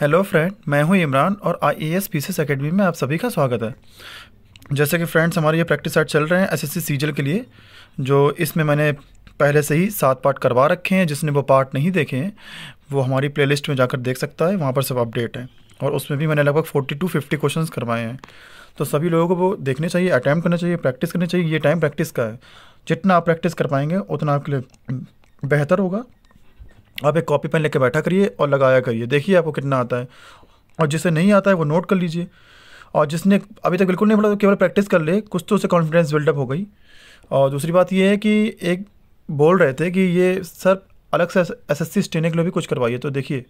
hello friend मैं हूं इमरान और I A S PCS academy में आप सभी का स्वागत है जैसे कि फ्रेंड्स हमारे ये प्रैक्टिस सेट चल रहे हैं एसएससी सीजल के लिए जो इसमें मैंने पहले से ही सात पार्ट करवा रखे हैं जिसने वो पार्ट नहीं देखे हैं वो हमारी प्लेलिस्ट में जाकर देख सकता है वहाँ पर सब अपडेट है और उसमें भी मैंने लगभग फोर्टी टू फिफ्टी क्वेश्चन करवाए हैं तो सभी लोगों को वो देखने चाहिए अटैम्प्ट करना चाहिए प्रैक्टिस करनी चाहिए ये टाइम प्रैक्टिस का है जितना आप प्रैक्टिस कर पाएंगे उतना आपके लिए बेहतर होगा आप एक कॉपी पेन लेके बैठा करिए और लगाया करिए देखिए आपको कितना आता है और जिसे नहीं आता है वो नोट कर लीजिए और जिसने अभी तक बिल्कुल नहीं पढ़ा तो केवल प्रैक्टिस कर ले कुछ तो उसे कॉन्फिडेंस बिल्डअप हो गई और दूसरी बात यह है कि एक बोल रहे थे कि ये सर अलग से एस एस सी स्टेने के लिए भी कुछ करवाइए तो देखिए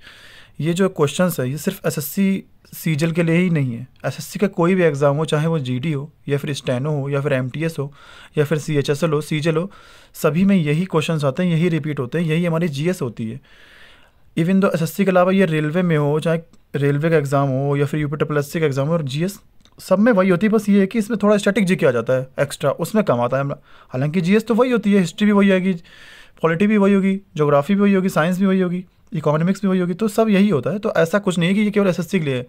ये जो क्वेश्चन है ये सिर्फ एस एस सीजल के लिए ही नहीं है एसएससी का कोई भी एग्ज़ाम हो चाहे वो जीडी हो या फिर स्टेनो हो या फिर एमटीएस हो या फिर सी हो सीजल हो सभी में यही क्वेश्चंस आते हैं यही रिपीट होते हैं यही हमारी जीएस होती है इवन दो एसएससी के अलावा ये रेलवे में हो चाहे रेलवे का एग्ज़ाम हो या फिर यूपी ट्रिपल सी का एग्ज़ाम हो और जी सब में वही होती है बस ये है कि इसमें थोड़ा स्टैटिक जी आ जाता है एक्स्ट्रा उसमें कम आता है हालांकि जी तो वही होती है हिस्ट्री भी वही आएगी पॉलिटी भी वही होगी जोग्राफी भी वही होगी साइंस भी वही होगी इकोनॉमिक्स भी वही होगी तो सब यही होता है तो ऐसा कुछ नहीं है कि ये केवल सी के लिए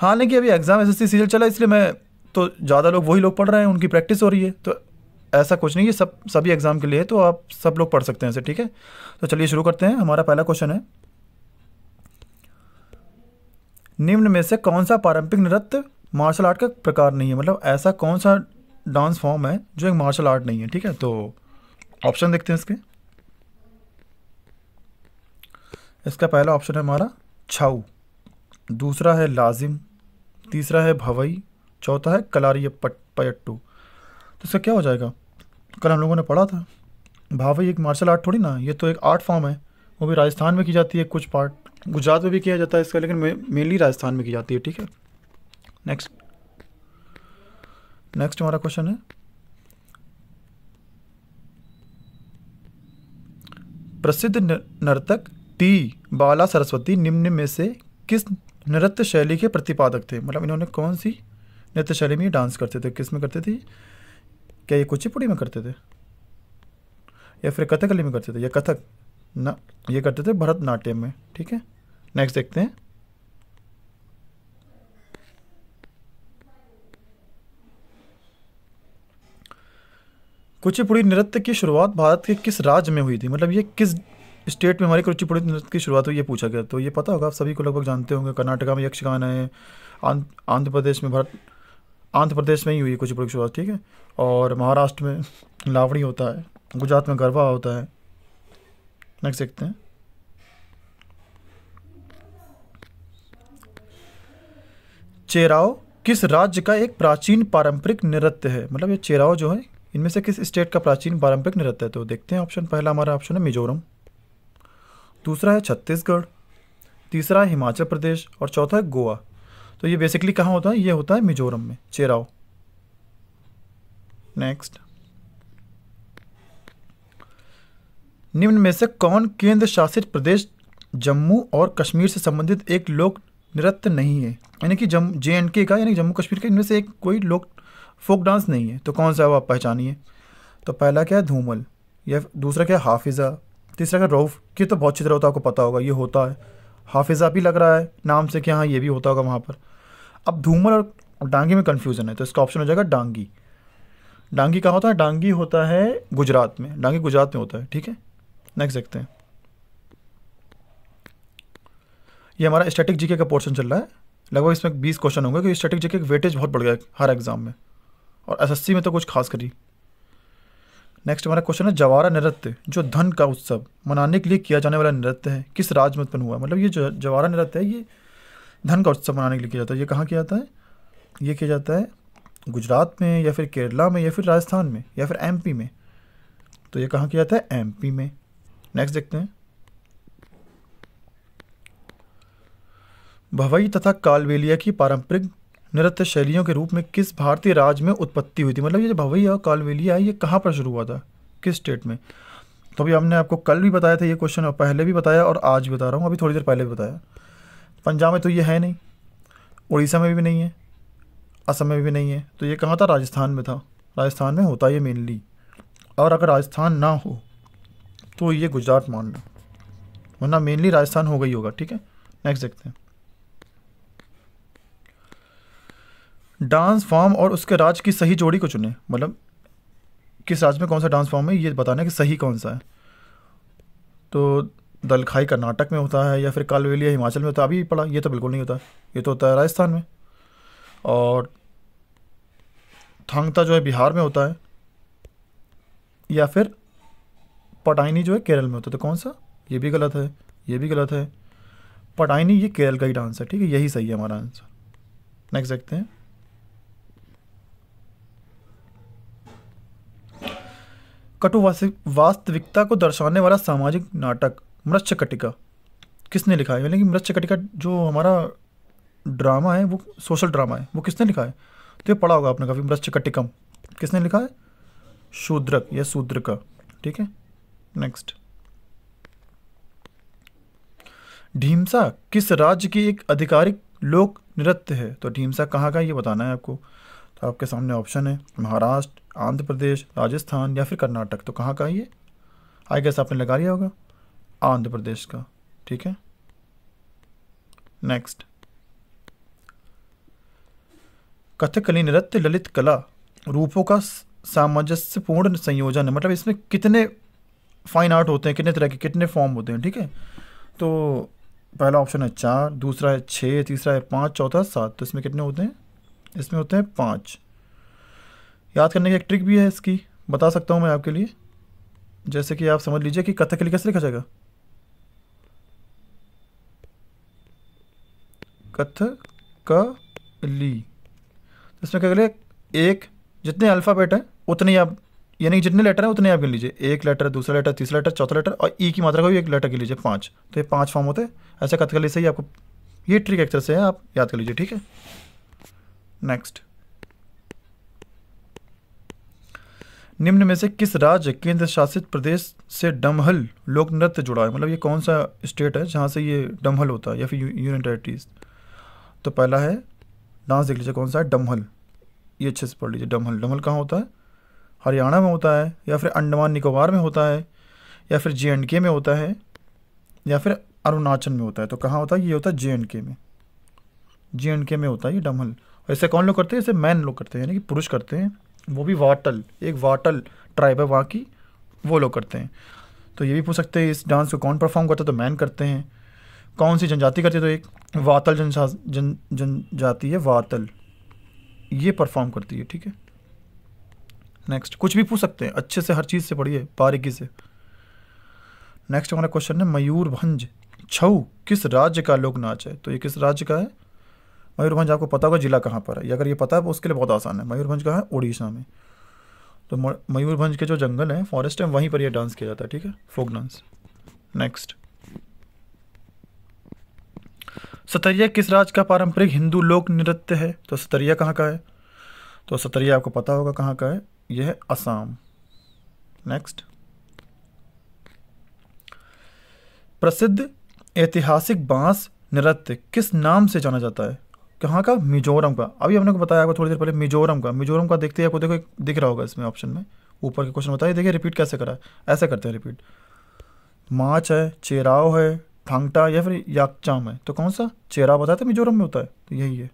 हाँ लेकिन अभी एग्ज़ाम एस सी सीरियल चला इसलिए मैं तो ज़्यादा लोग वही लोग पढ़ रहे हैं उनकी प्रैक्टिस हो रही है तो ऐसा कुछ नहीं है सब सभी एग्ज़ाम के लिए तो आप सब लोग पढ़ सकते हैं इसे ठीक है तो चलिए शुरू करते हैं हमारा पहला क्वेश्चन है निम्न में से कौन सा पारंपरिक नृत्य मार्शल आर्ट का प्रकार नहीं है मतलब ऐसा कौन सा डांस फॉर्म है जो एक मार्शल आर्ट नहीं है ठीक है तो ऑप्शन देखते हैं इसके इसका पहला ऑप्शन है हमारा छाऊ दूसरा है लाजिम तीसरा है भवई चौथा है कलारी पट पयट्टू तो इसका क्या हो जाएगा कल हम लोगों ने पढ़ा था भावई एक मार्शल आर्ट थोड़ी ना ये तो एक आर्ट फॉर्म है वो भी राजस्थान में की जाती है कुछ पार्ट गुजरात में भी किया जाता है इसका लेकिन मेनली राजस्थान में की जाती है ठीक है नेक्स्ट नेक्स्ट हमारा क्वेश्चन है प्रसिद्ध नर्तक टी बाला सरस्वती निम्न में से किस नृत्य शैली के प्रतिपादक थे मतलब इन्होंने कौन सी नृत्य शैली में डांस करते थे किस में करते थे क्या ये कुचिपुड़ी में करते थे या फिर कथकली में करते थे या कथक ना ये करते थे भरतनाट्यम में ठीक है नेक्स्ट देखते हैं कुचिपुड़ी नृत्य की शुरुआत भारत के किस राज्य में हुई थी मतलब ये किस स्टेट में हमारी कुचिपुड़ी नृत्य की शुरुआत हुई ये पूछा गया तो ये पता होगा आप सभी को लगभग जानते होंगे कर्नाटका में यक्षगान है आंध्र प्रदेश में भारत आंध्र प्रदेश में ही हुई कुचिपुड़ी की शुरुआत ठीक है और महाराष्ट्र में लावड़ी होता है गुजरात में गरबा होता है नेक्स्ट देखते हैं चेराव किस राज्य का एक प्राचीन पारंपरिक नृत्य है मतलब ये चेराव जो है इनमें से किस स्टेट का प्राचीन पारंपरिक नृत्य है तो देखते हैं ऑप्शन पहला हमारा ऑप्शन है मिजोरम दूसरा है छत्तीसगढ़ तीसरा है हिमाचल प्रदेश और चौथा है गोवा तो ये बेसिकली कहाँ होता है ये होता है मिजोरम में चेराव नेक्स्ट निम्न में से कौन केंद्र शासित प्रदेश जम्मू और कश्मीर से संबंधित एक लोक नृत्य नहीं है यानी कि जम जे एंड के का यानी जम्मू कश्मीर का इनमें से एक कोई लोक फोक डांस नहीं है तो कौन सा है वो आप पहचानिए तो पहला क्या है धूमल या दूसरा क्या है हाफिज़ा तीसरा का रऊफ़ की तो बहुत अच्छी तरह होता है आपको पता होगा ये होता है हाफिज़ा भी लग रहा है नाम से कि हाँ ये भी होता होगा वहाँ पर अब धूमल और डांगी में कन्फ्यूज़न है तो इसका ऑप्शन हो जाएगा डांगी डांगी कहाँ होता है डांगी होता है गुजरात में डांगी गुजरात में होता है ठीक है नेक्स्ट देखते हैं ये हमारा स्टैटिक जीके का पोर्शन चल रहा है लगभग इसमें बीस क्वेश्चन होंगे क्योंकि स्टैटिक जीके का वेटेज बहुत बढ़ गया है हर एग्ज़ाम में और एसएससी में तो कुछ खास करी नेक्स्ट हमारा क्वेश्चन है जवारा नृत्य जो धन का उत्सव मनाने के लिए किया जाने वाला नृत्य है किस राज्य में उत्पन्न हुआ मतलब ये जो जवारा नृत्य है ये धन का उत्सव मनाने के लिए किया जाता है ये कहाँ किया जाता है ये किया जाता है गुजरात में या फिर केरला में या फिर राजस्थान में या फिर एम में तो ये कहाँ किया जाता है एम में नेक्स्ट देखते हैं भवई तथा कालवेलिया की पारंपरिक नृत्य शैलियों के रूप में किस भारतीय राज्य में उत्पत्ति हुई थी मतलब ये जो भवैया कालवेलिया है ये कहाँ पर शुरू हुआ था किस स्टेट में तो अभी हमने आपको कल भी बताया था ये क्वेश्चन और पहले भी बताया और आज भी बता रहा हूँ अभी थोड़ी देर पहले भी बताया पंजाब में तो ये है नहीं उड़ीसा में भी नहीं है असम में भी नहीं है तो ये कहाँ था राजस्थान में था राजस्थान में होता ये मेनली और अगर राजस्थान ना हो तो ये गुजरात मान लो वरना मेनली राजस्थान हो गई होगा ठीक है नेक्स्ट देखते हैं डांस फॉर्म और उसके राज की सही जोड़ी को चुने मतलब किस राज्य में कौन सा डांस फॉर्म है ये बताना है कि सही कौन सा है तो दलखाई कर्नाटक में होता है या फिर कालवेलिया हिमाचल में होता है अभी पड़ा ये तो बिल्कुल नहीं होता ये तो होता है राजस्थान में और थांगता जो है बिहार में होता है या फिर पटाइनी जो है केरल में होता है तो कौन सा ये भी गलत है ये भी गलत है पटाइनी ये केरल का ही डांस है ठीक है यही सही है हमारा आंसर नेक्स्ट देखते हैं कटु वास्तविकता को दर्शाने वाला सामाजिक नाटक मृक्षकटिका किसने लिखा है यानी कि मृक्षकटिका जो हमारा ड्रामा है वो सोशल ड्रामा है वो किसने लिखा है तो ये पढ़ा होगा आपने काफ़ी कटिकम किसने लिखा है शूद्रक या शूद्र का ठीक है नेक्स्ट ढीमसा किस राज्य की एक आधिकारिक लोक नृत्य है तो ढीमसा कहाँ का ये बताना है आपको तो आपके सामने ऑप्शन है महाराष्ट्र आंध्र प्रदेश राजस्थान या फिर कर्नाटक तो कहाँ का है ये आई गेस आपने लगा लिया होगा आंध्र प्रदेश का ठीक है नेक्स्ट कथकली नृत्य ललित कला रूपों का सामंजस्यपूर्ण संयोजन है मतलब इसमें कितने फाइन आर्ट होते हैं कितने तरह के कितने फॉर्म होते हैं ठीक है तो पहला ऑप्शन है चार दूसरा है छः तीसरा है पाँच चौथा सात तो इसमें कितने होते हैं इसमें होते हैं पाँच याद करने की एक ट्रिक भी है इसकी बता सकता हूँ मैं आपके लिए जैसे कि आप समझ लीजिए कि कथकली कैसे लिखा जाएगा कथ क ली तो इसमें क्या करिए एक जितने अल्फ़ाबेट हैं उतने आप यानी कि जितने लेटर हैं उतने आप गिन लीजिए एक लेटर दूसरा लेटर तीसरा लेटर चौथा लेटर और ई e की मात्रा का भी एक लेटर गिन लीजिए पाँच तो ये पाँच फॉर्म होते हैं ऐसा कथकली से ही आपको ये ट्रिक एक तरह से है आप याद कर लीजिए ठीक है नेक्स्ट निम्न में से किस राज्य केंद्र शासित प्रदेश से डमहल लोक नृत्य जुड़ा है मतलब ये कौन सा स्टेट है जहाँ से ये डमहल होता है या फिर यूनियन टेरेटरीज तो पहला है डांस देख लीजिए कौन सा है डमहल ये अच्छे से पढ़ लीजिए डमहल डमहल कहाँ होता है हरियाणा में होता है या फिर अंडमान निकोबार में होता है या फिर जे एंड के में होता है या फिर अरुणाचल में होता है तो कहाँ होता है ये होता है जे एंड के में जे एंड के में होता है ये डमहल और इसे कौन लोग करते हैं इसे मैन लोग करते हैं यानी कि पुरुष करते हैं वो भी वाटल एक वाटल ट्राइब है वहाँ की वो लोग करते हैं तो ये भी पूछ सकते हैं इस डांस को कौन परफॉर्म करता है तो मैन करते हैं कौन सी जनजाति करती है तो एक वातल जन जन जनजाति है वातल ये परफॉर्म करती है ठीक है नेक्स्ट कुछ भी पूछ सकते हैं अच्छे से हर चीज़ से पढ़िए बारीकी से नेक्स्ट हमारा क्वेश्चन है मयूरभंज छऊ किस राज्य का लोक नाच है तो ये किस राज्य का है मयूरभंज आपको पता होगा जिला कहाँ पर है या अगर ये पता है तो उसके लिए बहुत आसान है मयूरभंज कहाँ है उड़ीसा में तो मयूरभंज के जो जंगल है फॉरेस्ट है वहीं पर यह डांस किया जाता है ठीक है फोक डांस नेक्स्ट सतरिया किस राज्य का पारंपरिक हिंदू लोक नृत्य है तो सतरिया कहाँ का है तो सतरिया आपको पता होगा कहाँ का है यह है असम नेक्स्ट प्रसिद्ध ऐतिहासिक बांस नृत्य किस नाम से जाना जाता है कहाँ का मिजोरम का अभी हमने को बताया होगा थोड़ी देर पहले मिजोरम का मिजोरम का देखते आपको देखो दिख रहा होगा इसमें ऑप्शन में ऊपर के क्वेश्चन बताइए देखिए रिपीट कैसे करा है ऐसे करते हैं रिपीट माच है चेराव है थांगटा या फिर याकचाम है तो कौन सा चेराव बताया था तो मिजोरम में होता है तो यही है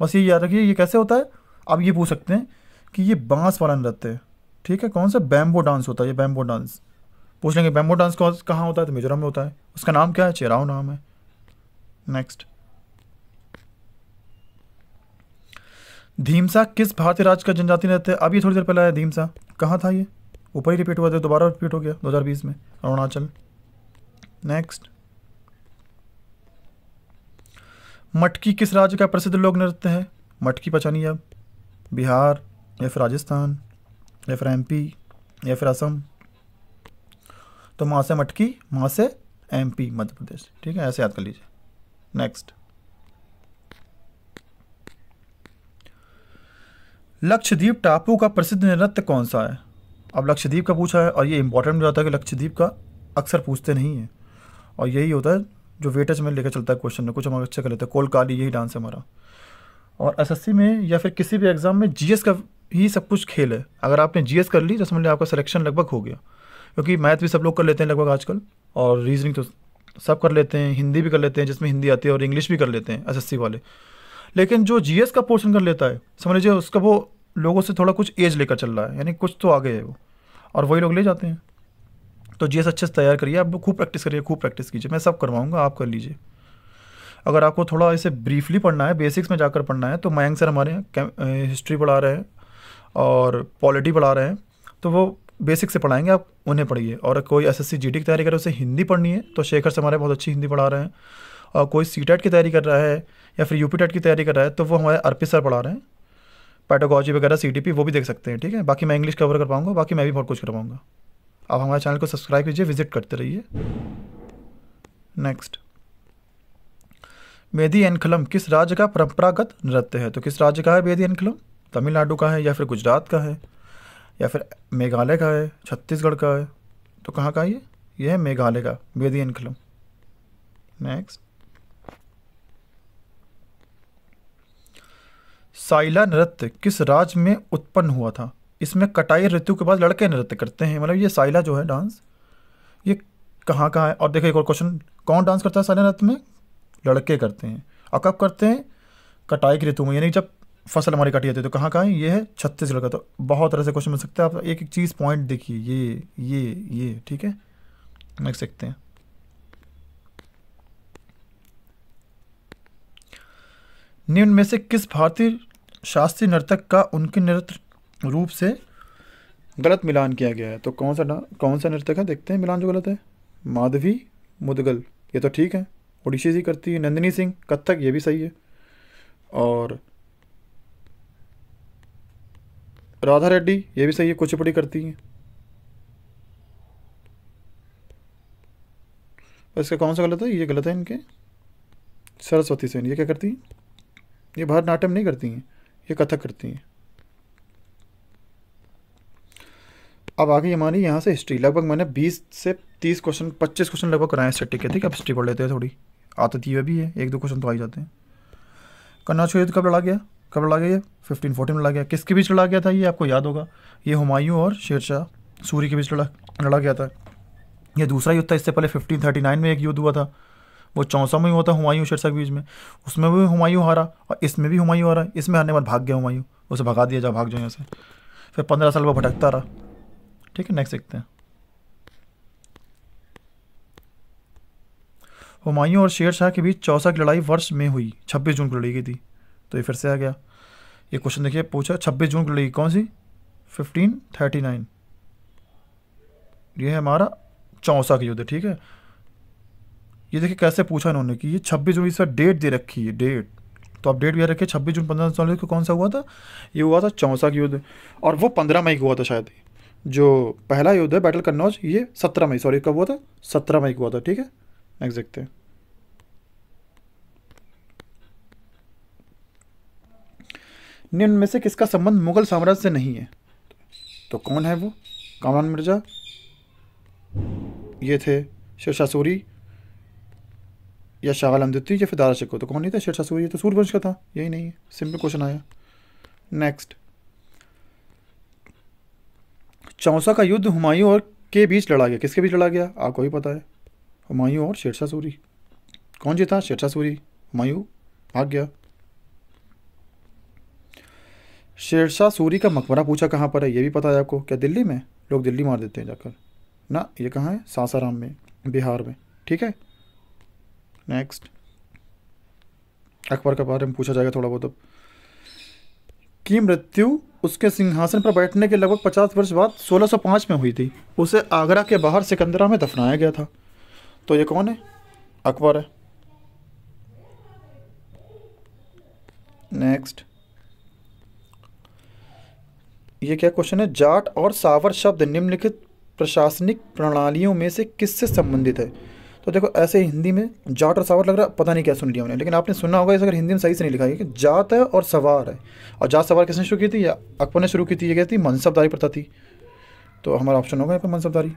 बस ये याद रखिए ये कैसे होता है आप ये पूछ सकते हैं कि ये बांस वाला नृत्य है ठीक है कौन सा बैम्बो डांस होता है ये बैम्बो डांस पूछ लेंगे बैम्बो डांस कहाँ होता है तो मिजोरम में होता है उसका नाम क्या है चेराव नाम है नेक्स्ट धीमसा किस भारतीय राज्य का जनजाति नृत्य है अभी थोड़ी देर पहले आया धीमसा कहाँ था ये ऊपर ही रिपीट हुआ था दोबारा रिपीट हो गया 2020 में अरुणाचल नेक्स्ट मटकी किस राज्य का प्रसिद्ध लोक नृत्य है मटकी पचानी अब बिहार या फिर राजस्थान या फिर एम या फिर असम तो मां से मटकी मां से एम मध्य प्रदेश ठीक है ऐसे याद कर लीजिए नेक्स्ट लक्षद्वीप टापू का प्रसिद्ध नृत्य कौन सा है अब लक्षद्वीप का पूछा है और ये इंपॉर्टेंट हो जाता है कि लक्षद्वीप का अक्सर पूछते नहीं है और यही होता है जो वेटेज में लेकर चलता है क्वेश्चन में कुछ हम अच्छा कर लेते हैं कोलकाली यही डांस है हमारा और एस में या फिर किसी भी एग्ज़ाम में जी का ही सब कुछ खेल है अगर आपने जी कर ली तो समझ लिया आपका सिलेक्शन लगभग हो गया क्योंकि मैथ भी सब लोग कर लेते हैं लगभग आजकल और रीजनिंग तो सब कर लेते हैं हिंदी भी कर लेते हैं जिसमें हिंदी आती है और इंग्लिश भी कर लेते हैं एस वाले लेकिन जो जीएस का पोर्शन कर लेता है समझ लीजिए उसका वो लोगों से थोड़ा कुछ एज लेकर चल रहा है यानी कुछ तो आगे है वो और वही लोग ले जाते हैं तो जीएस अच्छे से तैयार करिए आप खूब प्रैक्टिस करिए खूब प्रैक्टिस कीजिए मैं सब करवाऊँगा आप कर लीजिए अगर आपको थोड़ा इसे ब्रीफली पढ़ना है बेसिक्स में जाकर पढ़ना है तो मयंक सर हमारे हिस्ट्री पढ़ा रहे हैं और पॉलिटी पढ़ा रहे हैं तो वो बेसिक से पढ़ाएंगे आप उन्हें पढ़िए और कोई S S C G T की तैयारी करे उसे हिंदी पढ़नी है तो शेखर से हमारे बहुत अच्छी हिंदी पढ़ा रहे हैं और कोई सी की तैयारी कर रहा है या फिर यूपी टेट की तैयारी कर रहा है तो वो हमारे अर्पित सर पढ़ा रहे हैं पैटोगोजी वगैरह सी वो भी देख सकते हैं ठीक है बाकी मैं इंग्लिश कवर कर पाऊँगा बाकी मैं भी बहुत कुछ कर पाऊँगा आप हमारे चैनल को सब्सक्राइब कीजिए विजिट करते रहिए नेक्स्ट मेदी एनखलम किस राज्य का परंपरागत नृत्य है तो किस राज्य का है मेदी एनखलम तमिलनाडु का है या फिर गुजरात का है या फिर मेघालय का है छत्तीसगढ़ का है तो कहाँ का है ये यह है मेघालय का मेदी एनखलम नेक्स्ट साइला नृत्य किस राज्य में उत्पन्न हुआ था इसमें कटाई ऋतु के बाद लड़के नृत्य करते हैं मतलब ये साइला जो है डांस ये कहाँ कहाँ है और देखिए एक और क्वेश्चन कौन डांस करता है साइला नृत्य में लड़के करते हैं और कब करते हैं कटाई की ऋतु में यानी जब फसल हमारी काटी जाती है तो कहाँ कहाँ है ये है छत्तीसगढ़ का तो बहुत तरह से क्वेश्चन मिल सकते हैं आप एक एक चीज़ पॉइंट देखिए ये ये ये ठीक है नेक्स्ट देखते हैं निम्न में से किस भारतीय शास्त्रीय नर्तक का उनके नृत्य रूप से गलत मिलान किया गया है तो कौन सा कौन सा नृत्य है देखते हैं मिलान जो गलत है माधवी मुदगल ये तो ठीक है ओडिशी सी करती है नंदिनी सिंह कत्थक ये भी सही है और राधा रेड्डी ये भी सही है कुचिपुड़ी करती है इसका कौन सा गलत है ये गलत है इनके सरस्वती सेन ये क्या करती हैं ये भरतनाट्यम नहीं करती हैं ये कथक करती हैं अब आगे हमारी यहाँ से हिस्ट्री लगभग मैंने 20 से 30 क्वेश्चन 25 क्वेश्चन लगभग कराए हैं स्टेटिक के ठीक है अब हिस्ट्री पढ़ लेते हैं थोड़ी आती हुए भी है एक दो क्वेश्चन तो आ ही जाते हैं कन्नाचो युद्ध कब लड़ा गया कब लड़ा गया फिफ्टीन फोर्टीन में लड़ा गया किसके बीच लड़ा गया था ये आपको याद होगा ये हुमायूं और शेरशाह सूरी के बीच लड़ा लड़ा गया था यह दूसरा युद्ध था इससे पहले फिफ्टीन में एक युद्ध हुआ था वो चौंसा में होता हुमायूं शेरशाह के बीच में उसमें भी हुमायूं हारा और इसमें भी हुमायूं हारा इसमें हारने के बाद भाग गया हुमायूं उसे भगा दिया जा भाग जाए उसे फिर पंद्रह साल वो भटकता रहा ठीक है नेक्स्ट देखते हैं हुमायूं और शेर शाह के बीच चौसा की लड़ाई वर्ष में हुई छब्बीस जून को लड़ी गई थी तो ये फिर से आ गया ये क्वेश्चन देखिए पूछा छब्बीस जून को लड़ी कौन सी फिफ्टीन थर्टी नाइन ये है हमारा चौसा का युद्ध ठीक है ये देखिए कैसे पूछा इन्होंने कि ये छब्बीस जून इसका डेट दे रखी है डेट तो आप डेट भी रखिए छब्बीस जून पंद्रह सौ को कौन सा हुआ था ये हुआ था चौसा का युद्ध और वो पंद्रह मई को हुआ था शायद जो पहला युद्ध है बैटल कन्नौज ये सत्रह मई सॉरी कब हुआ था सत्रह मई को हुआ था ठीक है नेक्स्ट देखते हैं निम्न में से किसका संबंध मुगल साम्राज्य से नहीं है तो कौन है वो कामरान मिर्जा ये थे सूरी या शाह आलम द्वितीय या फिर दारा शिको तो कौन नहीं था शेरशाह सूरी तो सूर्यवंश का था यही नहीं है सिंपल क्वेश्चन आया नेक्स्ट चौसा का युद्ध हुमायूं और के बीच लड़ा गया किसके बीच लड़ा गया आपको ही पता है हुमायूं और शेरशाह सूरी कौन जीता शेरशाह सूरी हुमायूं भाग गया शेरशाह सूरी का मकबरा पूछा कहाँ पर है ये भी पता है आपको क्या दिल्ली में लोग दिल्ली मार देते हैं जाकर ना ये कहाँ है सासाराम में बिहार में ठीक है नेक्स्ट अकबर के बारे में पूछा जाएगा थोड़ा बहुत अब की मृत्यु उसके सिंहासन पर बैठने के लगभग पचास वर्ष बाद 1605 में हुई थी उसे आगरा के बाहर सिकंदरा में दफनाया गया था तो ये कौन है अकबर है नेक्स्ट ये क्या क्वेश्चन है जाट और सावर शब्द निम्नलिखित प्रशासनिक प्रणालियों में से किससे संबंधित है तो देखो ऐसे हिंदी में जाट और सवार लग रहा पता नहीं क्या सुन लिया हमने लेकिन आपने सुना होगा इसे अगर हिंदी में सही से नहीं लिखा है कि जात है और सवार है और जात सवार किसने शुरू की थी या अकबर ने शुरू की थी ये कहती मनसबदारी प्रथा थी तो हमारा ऑप्शन होगा यहाँ पर मनसबदारी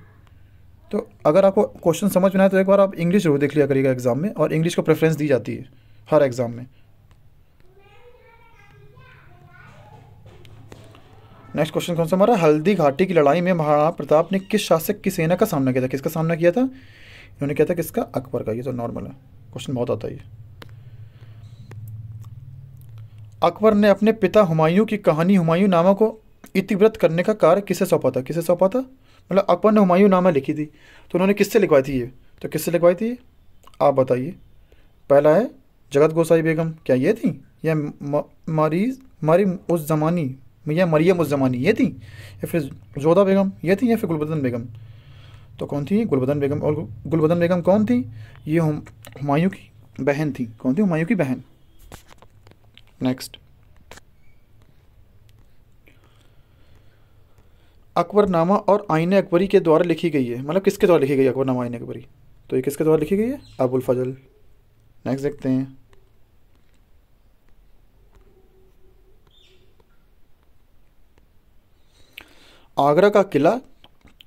तो अगर आपको क्वेश्चन समझ में आए तो एक बार आप इंग्लिश जरूर देख लिया करिएगा एग्ज़ाम में और इंग्लिश को प्रेफरेंस दी जाती है हर एग्ज़ाम में नेक्स्ट क्वेश्चन कौन सा हमारा हल्दी घाटी की लड़ाई में महाराणा प्रताप ने किस शासक की सेना का सामना किया था किसका सामना किया था इन्होंने कहता था किसका अकबर का ये तो नॉर्मल है क्वेश्चन बहुत आता है ये अकबर ने अपने पिता हुमायूं की कहानी हुमायूं नामा को इतिव्रत करने का कार्य किसे सौंपा था किसे सौंपा था मतलब अकबर ने हुमायूं नामा लिखी थी तो उन्होंने किससे लिखवाई थी ये तो किससे लिखवाई थी आप बताइए पहला है जगत गोसाई बेगम क्या ये थी या मरीज मारी उस जमानी या मरियम उस जमानी ये थी या फिर जोधा बेगम ये थी या फिर गुलबदन बेगम तो कौन थी गुलबदन बेगम और गुलबदन बेगम कौन थी ये हम हुमायूं की बहन थी कौन थी हुमायूं की बहन नेक्स्ट अकबरनामा और आइन अकबरी के द्वारा लिखी गई है मतलब किसके द्वारा लिखी गई अकबरनामा आइन अकबरी तो ये किसके द्वारा लिखी गई है अबुल फजल नेक्स्ट देखते हैं आगरा का किला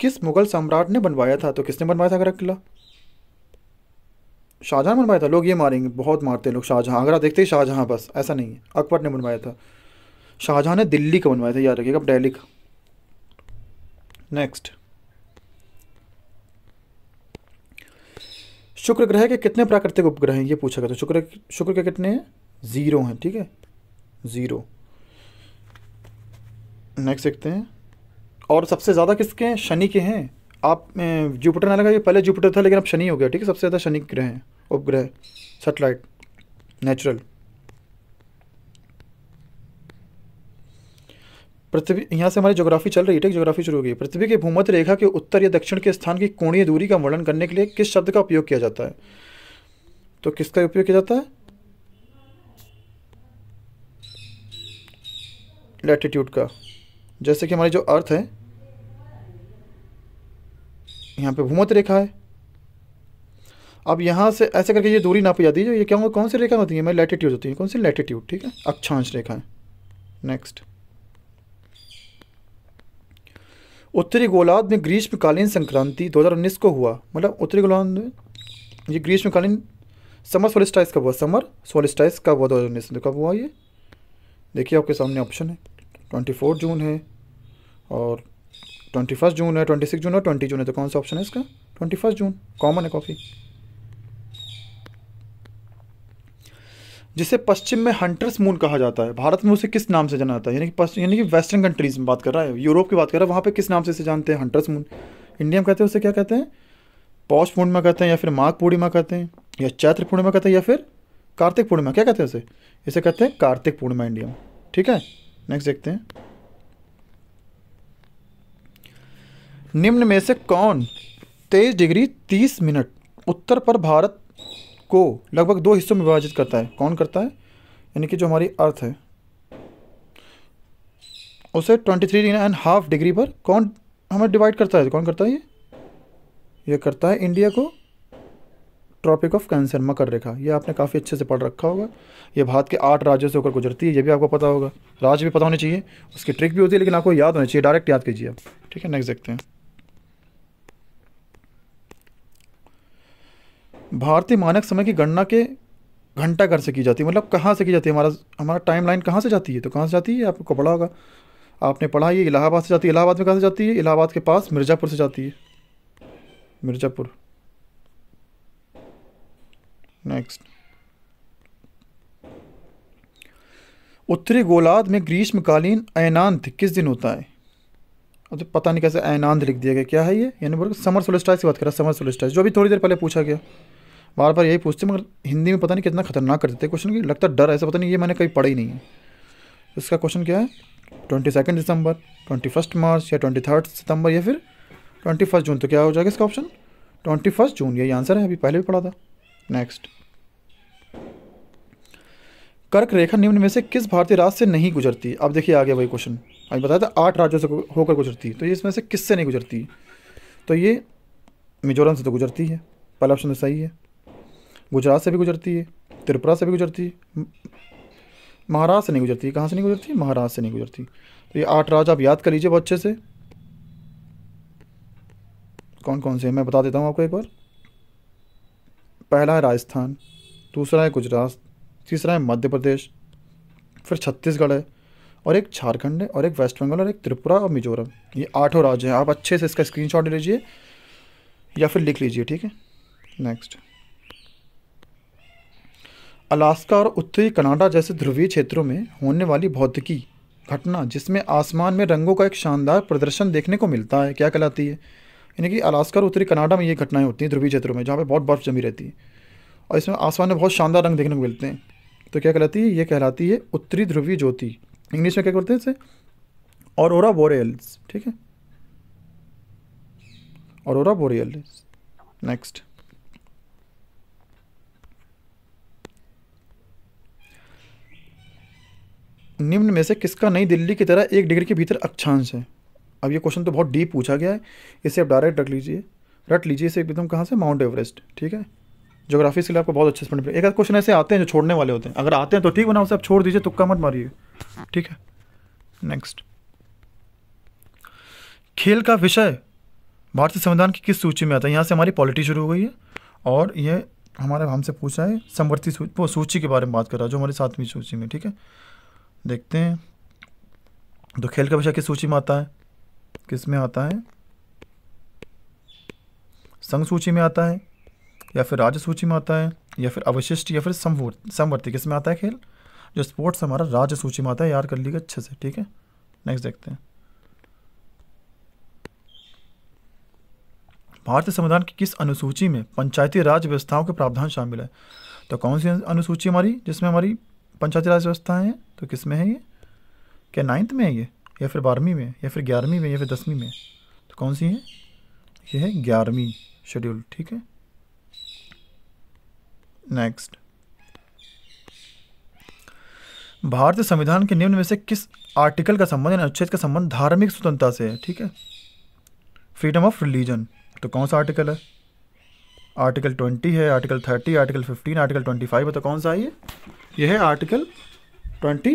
किस मुगल सम्राट ने बनवाया था तो किसने बनवाया था आगरा किला शाहजहां बनवाया था लोग ये मारेंगे बहुत मारते हैं लोग शाहजहां आगरा देखते ही शाहजहां बस ऐसा नहीं है अकबर ने बनवाया था शाहजहां ने दिल्ली का बनवाया था याद रखिएगा डेली का नेक्स्ट शुक्र ग्रह के कितने प्राकृतिक उपग्रह हैं ये पूछा गया था शुक्र शुक्र के कितने हैं ज़ीरो हैं ठीक है ज़ीरो नेक्स्ट देखते हैं और सबसे ज़्यादा किसके हैं शनि के हैं आप जुपिटर ना लगा ये पहले जुपिटर था लेकिन अब शनि हो गया ठीक है सबसे ज़्यादा शनि ग्रह हैं उपग्रह सेटेलाइट नेचुरल पृथ्वी यहाँ से हमारी ज्योग्राफी चल रही है ठीक ज्योग्राफी शुरू हो गई पृथ्वी की भूमध्य रेखा के उत्तर या दक्षिण के स्थान की कोणीय दूरी का वर्णन करने के लिए किस शब्द का उपयोग किया जाता है तो किसका उपयोग किया जाता है लैटिट्यूड का जैसे कि हमारी जो अर्थ है यहाँ पे भूमत रेखा है अब यहाँ से ऐसे करके ये दूरी नापी जाती है जो ये क्या कौन सी रेखा होती है मैं लेटिट्यूड होती है कौन सी लेटिट्यूड ठीक है अक्षांश रेखा है नेक्स्ट उत्तरी गोलार्ध में ग्रीष्मकालीन संक्रांति 2019 को हुआ मतलब उत्तरी गोलार्ध में ये ग्रीष्मकालीन समर सोलिस्टाइस कब हुआ समर सोलिस्टाइस कब हुआ दो हज़ार उन्नीस में तो कब हुआ ये देखिए आपके सामने ऑप्शन है ट्वेंटी फोर जून है और ट्वेंटी फर्स्ट जून है ट्वेंटी सिक्स जून है ट्वेंटी जून है तो कौन सा ऑप्शन है इसका ट्वेंटी फर्स्ट जून कॉमन है कॉफ़ी जिसे पश्चिम में हंटर्स मून कहा जाता है भारत में उसे किस नाम से जाना जाता है यानी कि यानी कि वेस्टर्न कंट्रीज़ में बात कर रहा है यूरोप की बात कर रहा है वहाँ पे किस नाम से इसे जानते हैं हंटर्स मून इंडिया में कहते हैं उसे क्या कहते हैं पौष पूर्णिमा कहते हैं या फिर माघ पूर्णिमा कहते हैं या चैत्र पूर्णिमा कहते हैं या फिर कार्तिक पूर्णिमा क्या कहते हैं उसे इसे कहते हैं कार्तिक पूर्णिमा इंडिया में ठीक है नेक्स्ट देखते हैं निम्न में से कौन तेईस डिग्री तीस मिनट उत्तर पर भारत को लगभग दो हिस्सों में विभाजित करता है कौन करता है यानी कि जो हमारी अर्थ है उसे twenty three degree and half degree पर कौन हमें डिवाइड करता है तो कौन करता है ये ये करता है इंडिया को ट्रॉपिक ऑफ कैंसर मकर रेखा ये आपने काफ़ी अच्छे से पढ़ रखा होगा ये भारत के आठ राज्यों से होकर गुजरती है ये भी आपको पता होगा राज्य भी पता होने चाहिए उसकी ट्रिक भी होती है लेकिन आपको याद होनी चाहिए डायरेक्ट याद कीजिए आप ठीक है नेक्स्ट देखते हैं भारतीय मानक समय की गणना के घंटा घर से की जाती है मतलब कहाँ से की जाती है हमारा हमारा टाइम लाइन कहाँ से जाती है तो कहाँ से जाती है आपको पढ़ा होगा आपने पढ़ा ये इलाहाबाद से जाती है इलाहाबाद में कहाँ से जाती है इलाहाबाद के पास मिर्ज़ापुर से जाती है मिर्ज़ापुर नेक्स्ट उत्तरी गोलार्ध में ग्रीष्मकालीन ऐनांत किस दिन होता है अब तो पता नहीं कैसे ऐनांत लिख दिया गया क्या है ये यानी बोल समर सोलिस्टाइज की बात कर रहा है समर सोलिस्टाइज जो भी थोड़ी देर पहले पूछा गया बार बार यही पूछते मगर हिंदी में पता नहीं कितना खतरनाक कर देते क्वेश्चन की लगता डर ऐसा पता नहीं ये मैंने कहीं पढ़ा ही नहीं है इसका क्वेश्चन क्या है twenty second December twenty first March या ट्वेंटी थर्ड सितंबर या फिर ट्वेंटी फर्स्ट जून तो क्या हो जाएगा इसका ऑप्शन ट्वेंटी फर्स्ट जून यही आंसर है अभी पहले भी पढ़ा था नेक्स्ट कर्क रेखा निम्न में से किस भारतीय राज्य से नहीं गुजरती अब देखिए आगे वही क्वेश्चन अभी बताया था आठ राज्यों से होकर गुजरती तो ये इसमें से किससे नहीं गुजरती तो ये मिजोरम से तो गुजरती है पहला ऑप्शन तो सही है गुजरात से भी गुजरती है त्रिपुरा से भी गुजरती है महाराष्ट्र से नहीं गुजरती कहाँ से नहीं गुजरती महाराष्ट्र से नहीं गुजरती तो ये आठ राज्य आप याद कर लीजिए बहुत अच्छे से कौन कौन से मैं बता देता हूँ आपको एक बार पहला है राजस्थान दूसरा है गुजरात तीसरा है मध्य प्रदेश फिर छत्तीसगढ़ है और एक झारखंड है और एक वेस्ट बंगाल और एक त्रिपुरा और मिजोरम ये आठों राज्य हैं आप अच्छे से इसका स्क्रीनशॉट ले लीजिए या फिर लिख लीजिए ठीक है नेक्स्ट अलास्का और उत्तरी कनाडा जैसे ध्रुवीय क्षेत्रों में होने वाली भौतिकी घटना जिसमें आसमान में रंगों का एक शानदार प्रदर्शन देखने को मिलता है क्या कहलाती है यानी कि अलास्का और उत्तरी कनाडा में ये घटनाएं होती हैं ध्रुवीय क्षेत्रों में जहाँ पर बहुत बर्फ़ जमी रहती है और इसमें आसमान में बहुत शानदार रंग देखने को मिलते हैं तो क्या कहलाती है ये कहलाती है उत्तरी ध्रुवीय ज्योति इंग्लिश में क्या करते हैं इसे और ओरा बोरेल्स ठीक है और ओरा बोरेल्स नेक्स्ट निम्न में से किसका नई दिल्ली की तरह एक डिग्री के भीतर अक्षांश है अब ये क्वेश्चन तो बहुत डीप पूछा गया है इसे आप डायरेक्ट रख लीजिए रट लीजिए इसे एकदम कहाँ से माउंट एवरेस्ट ठीक है जोग्राफी के लिए आपको बहुत अच्छे से पढ़ने एक आध क्वेश्चन ऐसे आते हैं जो छोड़ने वाले होते हैं अगर आते हैं तो ठीक होना उसे आप छोड़ दीजिए तुक्का मत मारिए ठीक है नेक्स्ट खेल का विषय भारतीय संविधान की किस सूची में आता है यहाँ से हमारी पॉलिटी शुरू हो गई है और ये हमारे हमसे पूछा है समवर्ती वो सूची के बारे में बात कर रहा है जो हमारी सातवीं सूची में ठीक है देखते हैं तो खेल का विषय किस सूची में आता है किस में आता है संघ सूची में आता है या फिर राज्य सूची में आता है या फिर अवशिष्ट या फिर समवर्ती किस में आता है खेल जो स्पोर्ट्स हमारा राज्य सूची में आता है याद कर लीजिए अच्छे से ठीक है नेक्स्ट देखते हैं भारतीय संविधान की किस अनुसूची में पंचायती राज व्यवस्थाओं के प्रावधान शामिल है तो कौन सी अनुसूची हमारी जिसमें हमारी पंचायती राज व्यवस्था है तो किस में है ये क्या नाइन्थ में है ये या फिर बारहवीं में या फिर ग्यारहवीं में या फिर दसवीं में तो कौन सी है ये है ग्यारहवीं शेड्यूल ठीक है नेक्स्ट भारतीय संविधान के निम्न में से किस आर्टिकल का संबंध यानी अनुच्छेद का संबंध धार्मिक स्वतंत्रता से है ठीक है फ्रीडम ऑफ रिलीजन तो कौन सा आर्टिकल है आर्टिकल ट्वेंटी है article thirty article fifteen article twenty five है तो कौन सा है ये ये है आर्टिकल ट्वेंटी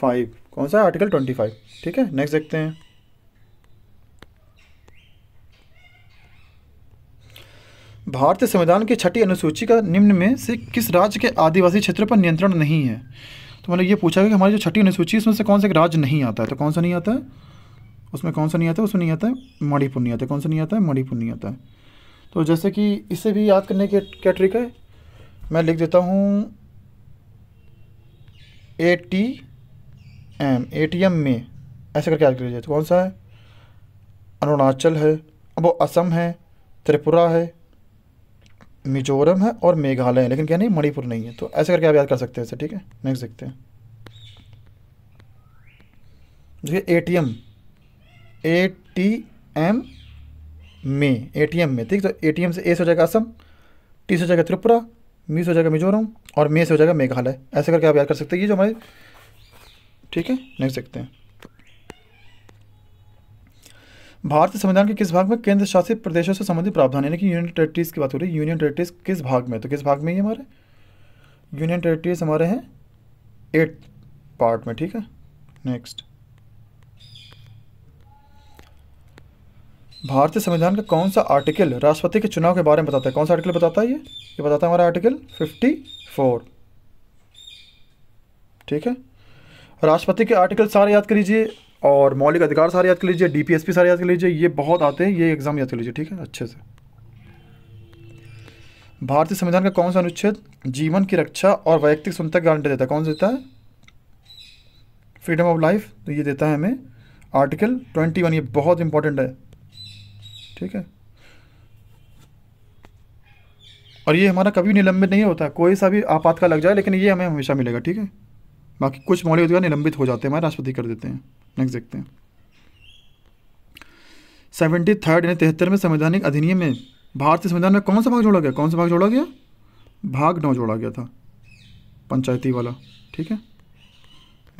फाइव कौन सा है आर्टिकल ट्वेंटी फाइव ठीक है नेक्स्ट देखते हैं भारतीय संविधान की छठी अनुसूची का निम्न में से किस राज्य के आदिवासी क्षेत्र पर नियंत्रण नहीं है तो मैंने ये पूछा कि हमारी जो छठी अनुसूची है उसमें से कौन सा राज्य नहीं आता है तो कौन सा नहीं आता है उसमें कौन सा नहीं आता है उसमें नहीं आता है मणिपुर नहीं आता कौन सा नहीं आता है मणिपुर नहीं आता है तो जैसे कि इससे भी याद करने के क्या ट्रिक है मैं लिख देता हूँ A T M A T M में ऐसे करके याद कर लीजिए तो कौन सा है अरुणाचल है अब वो असम है त्रिपुरा है मिजोरम है और मेघालय है लेकिन क्या नहीं मणिपुर नहीं है तो ऐसे करके आप याद कर सकते हैं ठीक है नेक्स्ट देखते हैं देखिए A T M A T M में ए टी एम में ठीक तो ए टी एम से ए से हो जाएगा असम टी से हो जाएगा त्रिपुरा मी से हो जाएगा मिजोरम और मे से हो जाएगा मेघालय ऐसे करके आप याद कर सकते हैं ये जो हमारे ठीक है नेक्स्ट देखते हैं भारतीय संविधान के किस भाग में केंद्र शासित प्रदेशों से संबंधित प्रावधान यानी कि यूनियन टेरेटरीज की बात हो रही है यूनियन टेरेटरीज किस भाग में तो किस भाग में ही हमारे यूनियन टेरेटरीज हमारे हैं एट पार्ट में ठीक है नेक्स्ट भारतीय संविधान का कौन सा आर्टिकल राष्ट्रपति के चुनाव के बारे में बताता है कौन सा आर्टिकल बताता है ये ये बताता है हमारा आर्टिकल फिफ्टी फोर ठीक है राष्ट्रपति के आर्टिकल सारे याद कर लीजिए और मौलिक अधिकार सारे याद कर लीजिए डीपीएसपी सारे याद कर लीजिए ये बहुत आते हैं ये एग्ज़ाम याद कर लीजिए ठीक है अच्छे से भारतीय संविधान का कौन सा अनुच्छेद जीवन की रक्षा और वैयक्तिक सुनता गारंटी देता है कौन सा देता है फ्रीडम ऑफ लाइफ तो ये देता है हमें आर्टिकल ट्वेंटी वन ये बहुत इंपॉर्टेंट है ठीक है और ये हमारा कभी निलंबित नहीं होता कोई सा भी आपातकाल लग जाए लेकिन ये हमें हमेशा मिलेगा ठीक है बाकी कुछ मौलिक अधिकार निलंबित हो जाते हैं हमारे राष्ट्रपति कर देते हैं नेक्स्ट देखते हैं सेवेंटी थर्ड यानी तिहत्तर में संवैधानिक अधिनियम में भारतीय संविधान में कौन सा भाग जोड़ा गया कौन सा भाग जोड़ा गया भाग नौ जोड़ा गया था पंचायती वाला ठीक है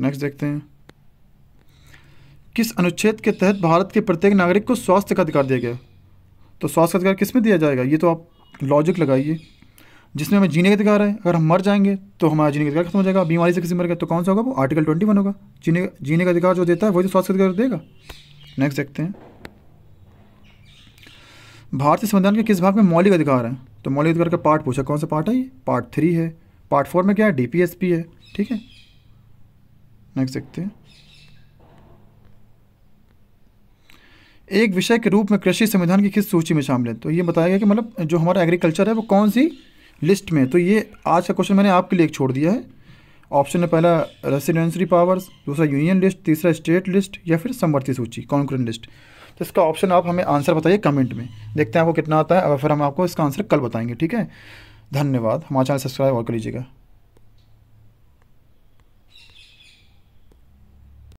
नेक्स्ट देखते हैं किस अनुच्छेद के तहत भारत के प्रत्येक नागरिक को स्वास्थ्य का अधिकार दिया गया तो स्वास्थ्य का अधिकार किस में दिया जाएगा ये तो आप लॉजिक लगाइए जिसमें हमें जीने का अधिकार है अगर हम मर जाएंगे तो हमारा जीने का अधिकार खत्म हो जाएगा बीमारी से किसी मर गया तो कौन सा होगा वो आर्टिकल ट्वेंटी वन होगा जीने जीने का अधिकार जो देता है वही तो स्वास्थ्य अधिकार देगा नेक्स्ट देखते हैं भारतीय संविधान के किस भाग में मौलिक अधिकार है तो मौलिक अधिकार का पार्ट पूछा कौन सा पार्ट है ये पार्ट थ्री है पार्ट फोर में क्या है डीपीएसपी है ठीक है नेक्स्ट देखते हैं एक विषय के रूप में कृषि संविधान की किस सूची में शामिल है तो ये बताया गया कि मतलब जो हमारा एग्रीकल्चर है वो कौन सी लिस्ट में तो ये आज का क्वेश्चन मैंने आपके लिए एक छोड़ दिया है ऑप्शन है पहला रेसिडेंसरी पावर्स दूसरा यूनियन लिस्ट तीसरा स्टेट लिस्ट या फिर समवर्ती सूची कॉन्क्रेंट लिस्ट तो इसका ऑप्शन आप हमें आंसर बताइए कमेंट में देखते हैं आपको कितना आता है और फिर हम आपको इसका आंसर कल बताएंगे ठीक है धन्यवाद हमारा चैनल सब्सक्राइब और कर लीजिएगा